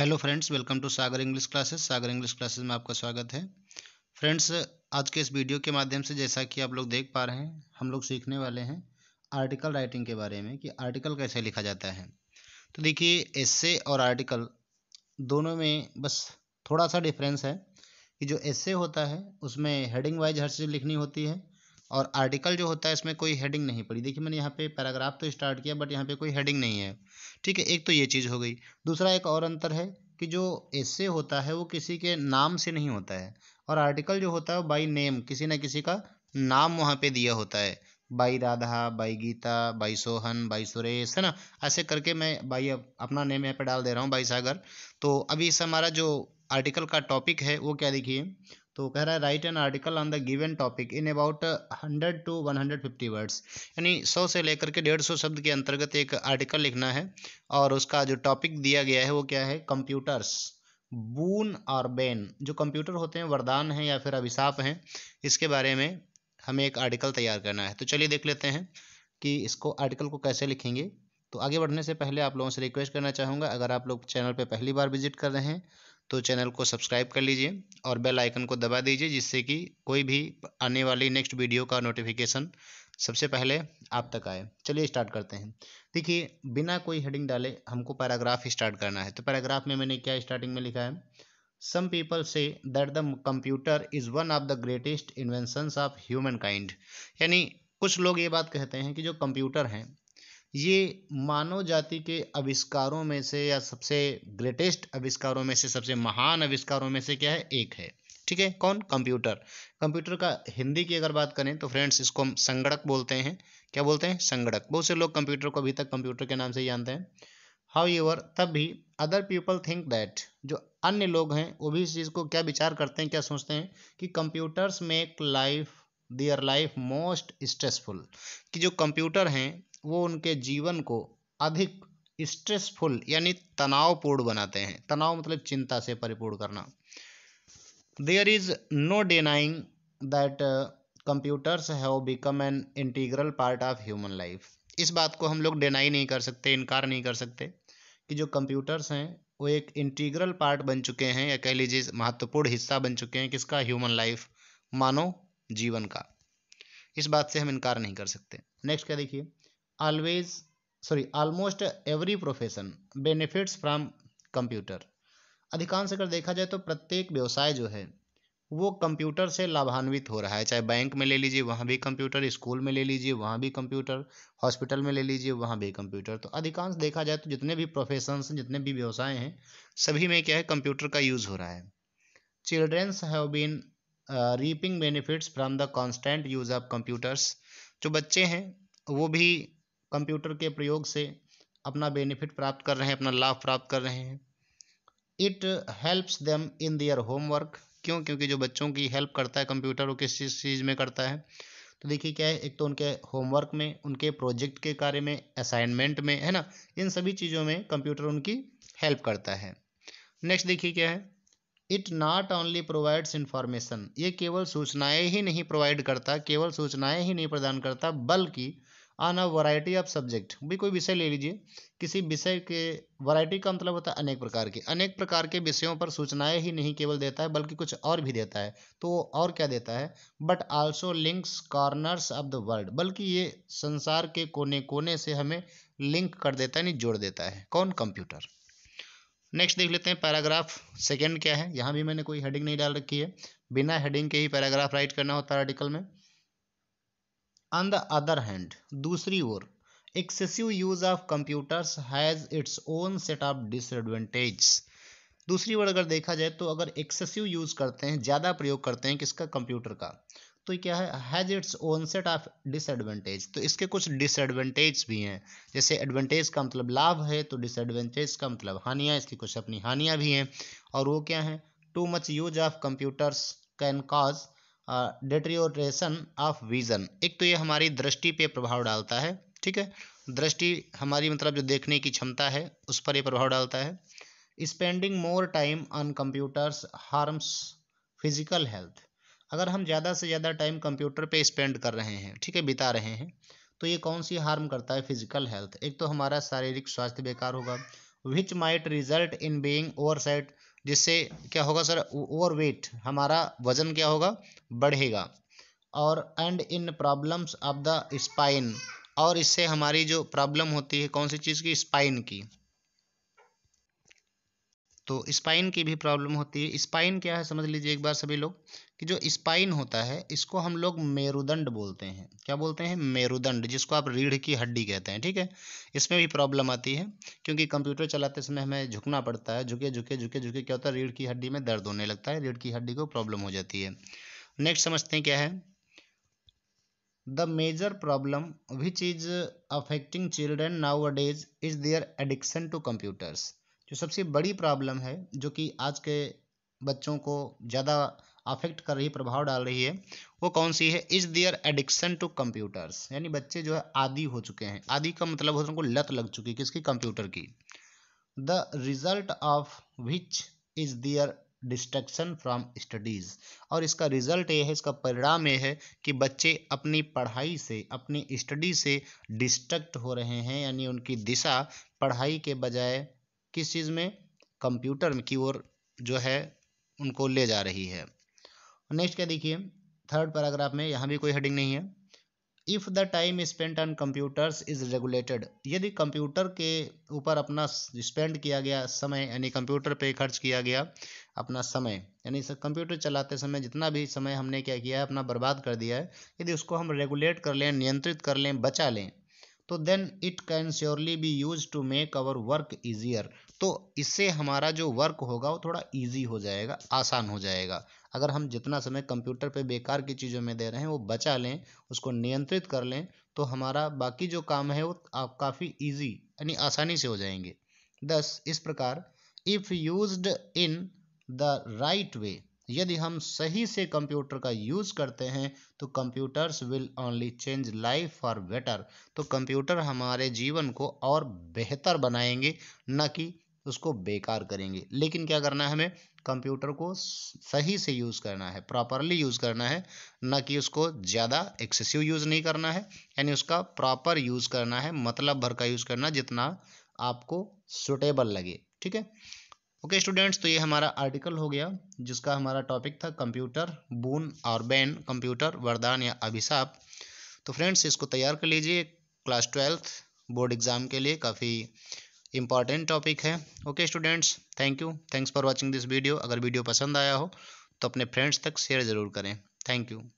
hello friends welcome to Sagar English classes Sagar English classes में आपका स्वागत है फ्रेंड्स आज के इस वीडियो के माध्यम से जैसा कि आप लोग देख पा रहे हैं हम लोग सीखने वाले हैं आर्टिकल राइटिंग के बारे में कि आर्टिकल कैसे लिखा जाता है तो देखिए एस्से और आर्टिकल दोनों में बस थोड़ा सा डिफरेंस है कि जो एस्से होता है उसमें हेडिंग वाइज हर चीज़ लिखनी होती है और आर्टिकल जो होता है इसमें कोई हेडिंग नहीं पड़ी देखिए मैंने यहाँ पे पैराग्राफ तो स्टार्ट किया बट यहाँ पे कोई हेडिंग नहीं है ठीक है एक तो ये चीज़ हो गई दूसरा एक और अंतर है कि जो एसे होता है वो किसी के नाम से नहीं होता है और आर्टिकल जो होता है बाई नेम किसी न किसी का नाम वहाँ पर दिया होता है by Radha by Geeta by Sohan by Suresh है ना ऐसे करके मैं बाई अपना नेम यहाँ पे डाल दे रहा हूँ बाई सागर तो अभी इस हमारा जो आर्टिकल का टॉपिक है वो क्या देखिए तो कह रहा है write an article on the given topic in about hundred to one hundred fifty words यानी सौ से लेकर के डेढ़ सौ शब्द के अंतर्गत एक आर्टिकल लिखना है और उसका जो टॉपिक दिया गया है वो क्या है कंप्यूटर्स बून और बेन जो कंप्यूटर होते हैं वरदान हैं या फिर अभिशाप हैं इसके बारे में हमें एक आर्टिकल तैयार करना है तो चलिए देख लेते हैं कि इसको आर्टिकल को कैसे लिखेंगे तो आगे बढ़ने से पहले आप लोगों से रिक्वेस्ट करना चाहूँगा अगर आप लोग चैनल पर पहली बार विजिट कर रहे हैं तो चैनल को सब्सक्राइब कर लीजिए और बेल आइकन को दबा दीजिए जिससे कि कोई भी आने वाली नेक्स्ट वीडियो का नोटिफिकेशन सबसे पहले आप तक आए चलिए स्टार्ट करते हैं देखिए बिना कोई हेडिंग डाले हमको पैराग्राफ स्टार्ट करना है तो पैराग्राफ में मैंने क्या स्टार्टिंग में लिखा है some people say that the computer is one of the greatest inventions of humankind यानी कुछ लोग ये बात कहते हैं कि जो कंप्यूटर हैं ये मानव जाति के आविष्कारों में से या सबसे ग्रेटेस्ट आविष्कारों में से सबसे महान आविष्कारों में से क्या है एक है ठीक है कौन कंप्यूटर कंप्यूटर का हिंदी की अगर बात करें तो फ्रेंड्स इसको हम संगणक बोलते हैं क्या बोलते हैं संगणक बहुत से लोग कंप्यूटर को अभी तक कंप्यूटर के नाम से जानते हैं हाउ यूवर तब भी अदर पीपल थिंक दैट जो अन्य लोग हैं वो भी इस चीज़ को क्या विचार करते हैं क्या सोचते हैं कि computers make life there life most stressful कि जो कंप्यूटर हैं वो उनके जीवन को अधिक स्ट्रेसफुल यानी तनावपूर्ण बनाते हैं तनाव मतलब चिंता से परिपूर्ण करना there is no denying that computers have become an integral part of human life इस बात को हम लोग डिनाई नहीं कर सकते इनकार नहीं कर सकते कि जो कंप्यूटर्स हैं वो एक इंटीग्रल पार्ट बन चुके हैं या कह लीजिए महत्वपूर्ण हिस्सा बन चुके हैं किसका ह्यूमन लाइफ मानो जीवन का इस बात से हम इनकार नहीं कर सकते नेक्स्ट क्या देखिए always sorry almost every profession benefits from computer अधिकांश अगर देखा जाए तो प्रत्येक व्यवसाय जो है वो कंप्यूटर से लाभान्वित हो रहा है चाहे बैंक में ले लीजिए वहाँ भी कंप्यूटर स्कूल में ले लीजिए वहाँ भी कंप्यूटर हॉस्पिटल में ले लीजिए वहाँ भी कंप्यूटर तो अधिकांश देखा जाए तो जितने भी प्रोफेशंस जितने भी व्यवसाय हैं सभी में क्या है कंप्यूटर का यूज़ हो रहा है childrens have been reaping benefits from the constant use of computers जो बच्चे हैं वो भी कंप्यूटर के प्रयोग से अपना बेनिफिट प्राप्त कर रहे हैं अपना लाभ प्राप्त कर रहे हैं it helps them in their homework क्यों क्योंकि जो बच्चों की हेल्प करता है कंप्यूटर वो किस चीज़ में करता है तो देखिए क्या है एक तो उनके होमवर्क में उनके प्रोजेक्ट के कार्य में असाइनमेंट में है ना इन सभी चीज़ों में कंप्यूटर उनकी हेल्प करता है नेक्स्ट देखिए क्या है it not only provides information ये केवल सूचनाएं ही नहीं प्रोवाइड करता केवल सूचनाएं ही नहीं प्रदान करता बल्कि on a variety of subject भी कोई विषय ले लीजिए किसी विषय के वराइटी का मतलब होता है अनेक प्रकार के अनेक प्रकार के विषयों पर सूचनाएं ही नहीं केवल देता है बल्कि कुछ और भी देता है तो वो और क्या देता है but also links corners of the world बल्कि ये संसार के कोने कोने से हमें लिंक कर देता है यानी जोड़ देता है कौन कंप्यूटर नेक्स्ट देख लेते हैं पैराग्राफ सेकेंड क्या है यहाँ भी मैंने कोई हेडिंग नहीं डाल रखी है बिना हेडिंग के ही पैराग्राफ राइट करना होता है आर्टिकल में ऑन द अदर हैंड दूसरी ओर excessive use of computers has its own set of disadvantage दूसरी ओर अगर देखा जाए तो अगर एक्सेसिव यूज़ करते हैं ज़्यादा प्रयोग करते हैं किसका कंप्यूटर का तो क्या है has its own set of disadvantage तो इसके कुछ डिसएडवांटेज भी हैं जैसे एडवांटेज का मतलब लाभ है तो डिसएडवांटेज का मतलब हानियां इसकी कुछ अपनी हानियां भी हैं और वो क्या है too much use of computers can cause deterioration of vision एक तो ये हमारी दृष्टि पे प्रभाव डालता है ठीक है दृष्टि हमारी मतलब जो देखने की क्षमता है उस पर यह प्रभाव डालता है spending more time on computers harms physical health अगर हम ज़्यादा से ज़्यादा टाइम कंप्यूटर पे स्पेंड कर रहे हैं ठीक है बिता रहे हैं तो ये कौन सी हार्म करता है फिजिकल हेल्थ एक तो हमारा शारीरिक स्वास्थ्य बेकार होगा which might result in being over जिससे क्या होगा सर ओवर वेट हमारा वजन क्या होगा बढ़ेगा और and in problems of the spine और इससे हमारी जो प्रॉब्लम होती है कौन सी चीज़ की स्पाइन की तो स्पाइन की भी प्रॉब्लम होती है स्पाइन क्या है समझ लीजिए एक बार सभी लोग कि जो स्पाइन होता है इसको हम लोग मेरुदंड बोलते हैं क्या बोलते हैं मेरुदंड जिसको आप रीढ़ की हड्डी कहते हैं ठीक है इसमें भी प्रॉब्लम आती है क्योंकि कंप्यूटर चलाते समय हमें झुकना पड़ता है झुके झुके झुके झुके क्या होता है रीढ़ की हड्डी में दर्द होने लगता है रीढ़ की हड्डी को प्रॉब्लम हो जाती है नेक्स्ट समझते हैं क्या है the major problem which is affecting children nowadays is their addiction to computers जो सबसे बड़ी प्रॉब्लम है जो कि आज के बच्चों को ज़्यादा अफेक्ट कर रही प्रभाव डाल रही है वो कौन सी है is their addiction to computers यानी बच्चे जो है आदि हो चुके हैं आदि का मतलब होता है उनको लत लग चुकी है किसकी कंप्यूटर की the result of which is their distraction from studies और इसका रिजल्ट ये है इसका परिणाम ये है कि बच्चे अपनी पढ़ाई से अपनी स्टडी से डिस्ट्रक्ट हो रहे हैं यानी उनकी दिशा पढ़ाई के बजाय किस चीज़ में कंप्यूटर की ओर जो है उनको ले जा रही है नेक्स्ट क्या देखिए थर्ड पैराग्राफ में यहाँ भी कोई हेडिंग नहीं है if the time spend on computers is regulated यदि कंप्यूटर के ऊपर अपना स्पेंड किया गया समय यानी कंप्यूटर पे खर्च किया गया अपना समय यानी कंप्यूटर चलाते समय जितना भी समय हमने क्या किया है अपना बर्बाद कर दिया है यदि उसको हम रेगुलेट कर लें नियंत्रित कर लें बचा लें तो then it can surely be use to make our work easier तो इससे हमारा जो वर्क होगा वो थोड़ा ईजी हो जाएगा आसान हो जाएगा अगर हम जितना समय कंप्यूटर पे बेकार की चीज़ों में दे रहे हैं वो बचा लें उसको नियंत्रित कर लें तो हमारा बाकी जो काम है वो आप काफ़ी ईजी यानी आसानी से हो जाएंगे दस इस प्रकार if use in the right way यदि हम सही से कंप्यूटर का यूज़ करते हैं तो computers will only change life for better तो कंप्यूटर हमारे जीवन को और बेहतर बनाएंगे न कि उसको बेकार करेंगे लेकिन क्या करना है हमें कंप्यूटर को सही से यूज़ करना है प्रॉपरली यूज़ करना है न कि उसको ज़्यादा एक्सेसिव यूज़ नहीं करना है यानी उसका प्रॉपर यूज़ करना है मतलब भर का यूज़ करना जितना आपको सुटेबल लगे ठीक है ओके okay, स्टूडेंट्स तो ये हमारा आर्टिकल हो गया जिसका हमारा टॉपिक था कंप्यूटर बून और बैन कंप्यूटर वरदान या अभिशाप तो फ्रेंड्स इसको तैयार कर लीजिए क्लास ट्वेल्थ बोर्ड एग्ज़ाम के लिए काफ़ी इंपॉर्टेंट टॉपिक है okay students thank you thanks for watching this video अगर वीडियो पसंद आया हो तो अपने फ्रेंड्स तक शेयर ज़रूर करें थैंक यू